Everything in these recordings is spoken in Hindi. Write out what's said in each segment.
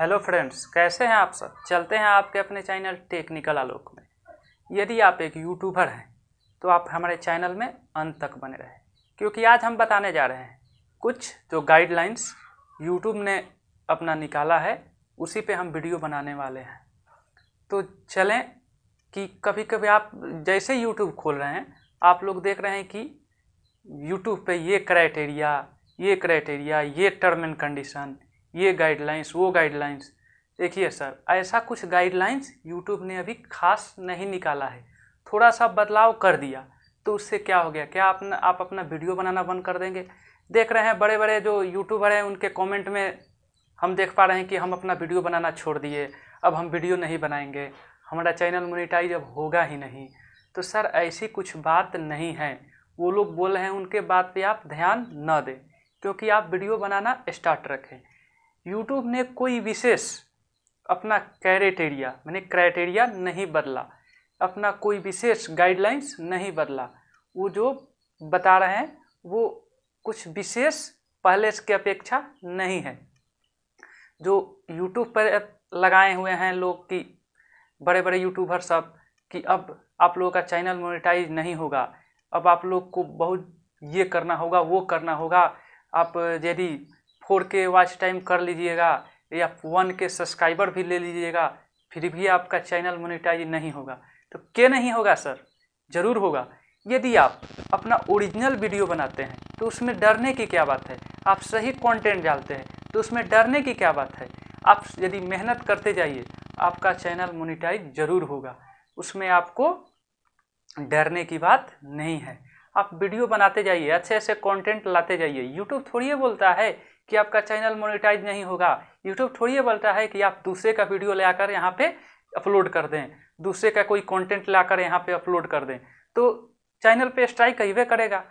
हेलो फ्रेंड्स कैसे हैं आप सब चलते हैं आपके अपने चैनल टेक्निकल आलोक में यदि आप एक यूट्यूबर हैं तो आप हमारे चैनल में अंत तक बने रहें क्योंकि आज हम बताने जा रहे हैं कुछ जो गाइडलाइंस यूट्यूब ने अपना निकाला है उसी पे हम वीडियो बनाने वाले हैं तो चलें कि कभी कभी आप जैसे यूट्यूब खोल रहे हैं आप लोग देख रहे हैं कि यूट्यूब पे ये क्राइटेरिया ये क्राइटेरिया ये टर्म एंड कंडीशन ये गाइडलाइंस वो गाइडलाइंस देखिए सर ऐसा कुछ गाइडलाइंस यूट्यूब ने अभी खास नहीं निकाला है थोड़ा सा बदलाव कर दिया तो उससे क्या हो गया क्या अपना आप अपना वीडियो बनाना बंद कर देंगे देख रहे हैं बड़े बड़े जो यूट्यूबर हैं उनके कमेंट में हम देख पा रहे हैं कि हम अपना वीडियो बनाना छोड़ दिए अब हम वीडियो नहीं बनाएंगे हमारा चैनल मोनिटाइज अब होगा ही नहीं तो सर ऐसी कुछ बात नहीं है वो लोग बोल रहे हैं उनके बात पे आप ध्यान न दें क्योंकि आप वीडियो बनाना स्टार्ट रखें यूट्यूब ने कोई विशेष अपना क्राइटेरिया मैंने क्राइटेरिया नहीं बदला अपना कोई विशेष गाइडलाइंस नहीं बदला वो जो बता रहे हैं वो कुछ विशेष पहले के अपेक्षा नहीं है जो यूट्यूब पर लगाए हुए हैं लोग कि बड़े बड़े यूट्यूबर सब कि अब आप लोगों का चैनल मोनेटाइज नहीं होगा अब आप लोग को बहुत ये करना होगा वो करना होगा आप यदि फोर के वॉच टाइम कर लीजिएगा या वन के सब्सक्राइबर भी ले लीजिएगा फिर भी आपका चैनल मोनिटाइज नहीं होगा तो क्या नहीं होगा सर ज़रूर होगा यदि आप अपना ओरिजिनल वीडियो बनाते हैं तो उसमें डरने की क्या बात है आप सही कंटेंट डालते हैं तो उसमें डरने की क्या बात है आप यदि मेहनत करते जाइए आपका चैनल मोनिटाइज ज़रूर होगा उसमें आपको डरने की बात नहीं है आप वीडियो बनाते जाइए अच्छे अच्छे कंटेंट लाते जाइए यूट्यूब थोड़ी बोलता है कि आपका चैनल मोनिटाइज नहीं होगा यूट्यूब थोड़ी ये बोलता है कि आप दूसरे का वीडियो ले आकर यहाँ पे अपलोड कर दें दूसरे का कोई कंटेंट लाकर यहाँ पे अपलोड कर दें तो चैनल पे स्ट्राइक कहीं करेगा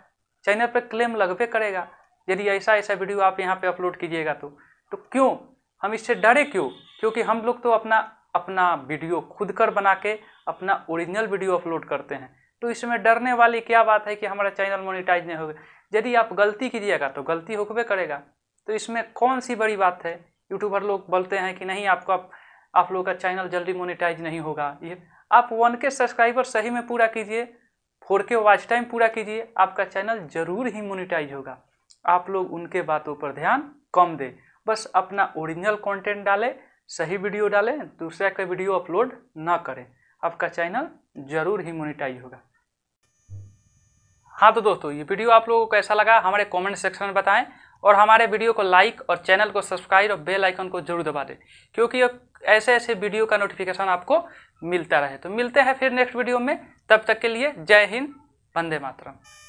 चैनल पे क्लेम लगबे करेगा यदि ऐसा ऐसा वीडियो आप यहाँ पे अपलोड कीजिएगा तो तो क्यों हम इससे डरे क्यों क्योंकि हम लोग तो अपना अपना वीडियो खुद कर बना के अपना ओरिजिनल वीडियो अपलोड करते हैं तो इसमें डरने वाली क्या बात है कि हमारा चैनल मोनिटाइज नहीं होगा यदि आप गलती कीजिएगा तो गलती होकर करेगा तो इसमें कौन सी बड़ी बात है यूट्यूबर लोग बोलते हैं कि नहीं आपको आप, आप लोगों का चैनल जल्दी मोनिटाइज नहीं होगा ये आप वन के सब्सक्राइबर सही में पूरा कीजिए फोर के वॉच टाइम पूरा कीजिए आपका चैनल ज़रूर ही मोनिटाइज होगा आप लोग उनके बातों पर ध्यान कम दें बस अपना ओरिजिनल कंटेंट डालें सही वीडियो डालें दूसरा का वीडियो अपलोड ना करें आपका चैनल ज़रूर ही मोनिटाइज होगा हाँ तो दोस्तों ये वीडियो आप लोगों को कैसा लगा हमारे कमेंट सेक्शन में बताएं और हमारे वीडियो को लाइक और चैनल को सब्सक्राइब और बेल आइकन को जरूर दबा दें क्योंकि ऐसे ऐसे वीडियो का नोटिफिकेशन आपको मिलता रहे तो मिलते हैं फिर नेक्स्ट वीडियो में तब तक के लिए जय हिंद वंदे मातरम